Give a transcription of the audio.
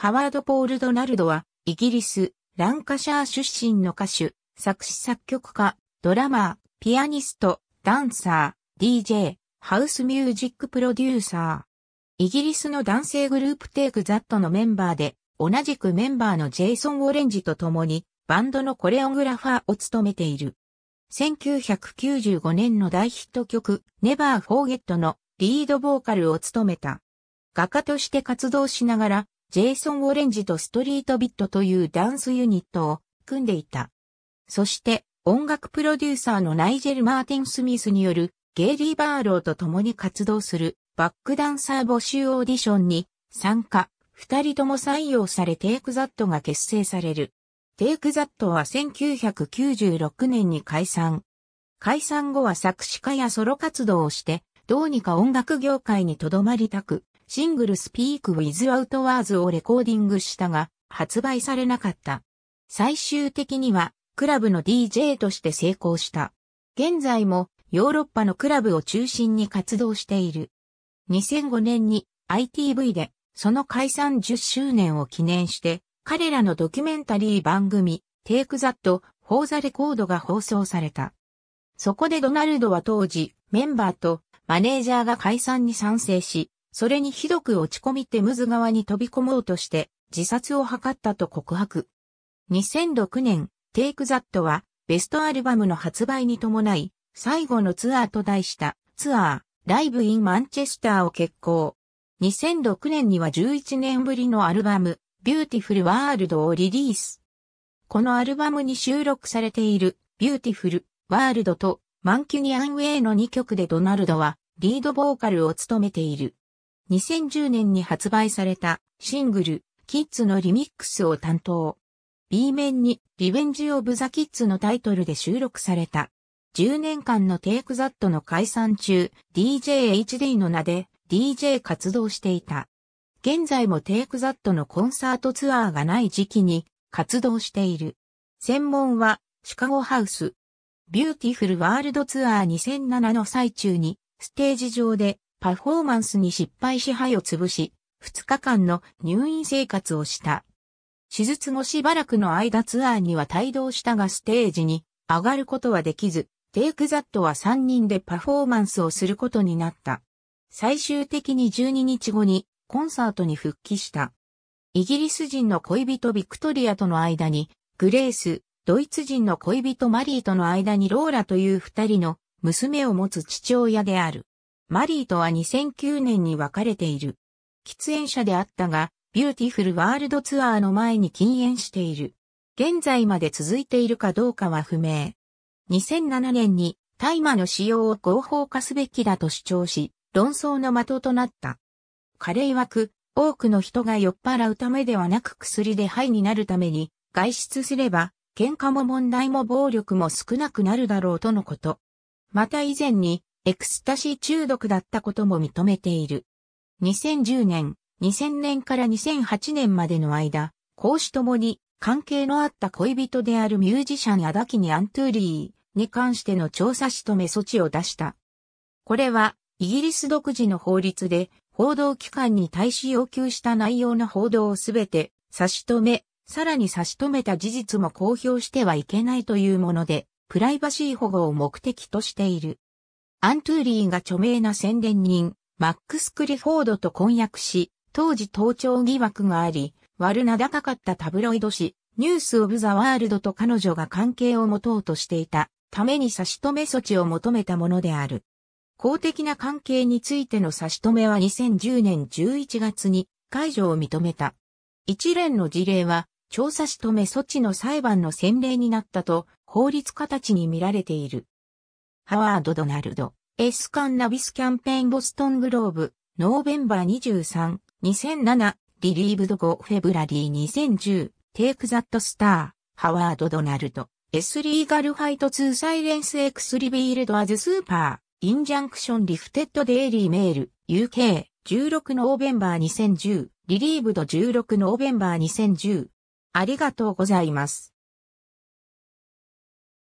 ハワード・ポール・ドナルドは、イギリス、ランカシャー出身の歌手、作詞作曲家、ドラマー、ピアニスト、ダンサー、DJ、ハウスミュージックプロデューサー。イギリスの男性グループテイクザットのメンバーで、同じくメンバーのジェイソン・オレンジと共に、バンドのコレオグラファーを務めている。1995年の大ヒット曲、Never Forget のリードボーカルを務めた。画家として活動しながら、ジェイソン・オレンジとストリートビットというダンスユニットを組んでいた。そして、音楽プロデューサーのナイジェル・マーティン・スミスによるゲイリー・バーローと共に活動するバックダンサー募集オーディションに参加、二人とも採用されテイクザットが結成される。テイクザットは1996年に解散。解散後は作詞家やソロ活動をして、どうにか音楽業界に留まりたく、シングルスピークウィズアウトワーズをレコーディングしたが、発売されなかった。最終的には、クラブの DJ として成功した。現在も、ヨーロッパのクラブを中心に活動している。2005年に ITV で、その解散10周年を記念して、彼らのドキュメンタリー番組、Take That, For the Record が放送された。そこでドナルドは当時、メンバーとマネージャーが解散に賛成し、それにひどく落ち込みてムズ川に飛び込もうとして自殺を図ったと告白。2006年、Take That はベストアルバムの発売に伴い、最後のツアーと題したツアー、ライブインマンチェスターを決行。2006年には11年ぶりのアルバム、ビューティフルワールドをリリース。このアルバムに収録されている、ビューティフルワールドとマンキュニアンウェイの2曲でドナルドはリードボーカルを務めている。2010年に発売されたシングル、キッズのリミックスを担当。B 面にリベンジオブザキッズのタイトルで収録された。10年間のテイクザットの解散中、DJHD の名で DJ 活動していた。現在もテイクザットのコンサートツアーがない時期に活動している。専門はシカゴハウス。ビューティフルワールドツアー2007の最中にステージ上でパフォーマンスに失敗し肺を潰し、2日間の入院生活をした。手術後しばらくの間ツアーには帯同したがステージに上がることはできず、テイクザットは3人でパフォーマンスをすることになった。最終的に12日後にコンサートに復帰した。イギリス人の恋人ビクトリアとの間に、グレース、ドイツ人の恋人マリーとの間にローラという二人の娘を持つ父親である。マリーとは2009年に別れている。喫煙者であったが、ビューティフルワールドツアーの前に禁煙している。現在まで続いているかどうかは不明。2007年に大麻の使用を合法化すべきだと主張し、論争の的となった。彼曰く、多くの人が酔っ払うためではなく薬で肺になるために、外出すれば、喧嘩も問題も暴力も少なくなるだろうとのこと。また以前に、エクスタシー中毒だったことも認めている。2010年、2000年から2008年までの間、公私ともに関係のあった恋人であるミュージシャンアダキニ・アントゥーリーに関しての調査しとめ措置を出した。これは、イギリス独自の法律で、報道機関に対し要求した内容の報道をすべて差し止め、さらに差し止めた事実も公表してはいけないというもので、プライバシー保護を目的としている。アントゥーリーが著名な宣伝人、マックス・クリフォードと婚約し、当時盗聴疑惑があり、悪名高かったタブロイド誌、ニュース・オブ・ザ・ワールドと彼女が関係を持とうとしていたために差し止め措置を求めたものである。公的な関係についての差し止めは2010年11月に解除を認めた。一連の事例は、調査し止め措置の裁判の先例になったと、法律家たちに見られている。ハワード・ドナルド。S ンナビスキャンペーンボストングローブ、ノーベンバー23、2007、リリーブド5フェブラリー2010、テイクザットスター、ハワード・ドナルド、S リーガルファイト2サイレンス X リビールドアズスーパー、インジャンクションリフテッドデイリーメール、UK、16ノーベンバー2010、リリーブド16ノーベンバー2010。ありがとうございます。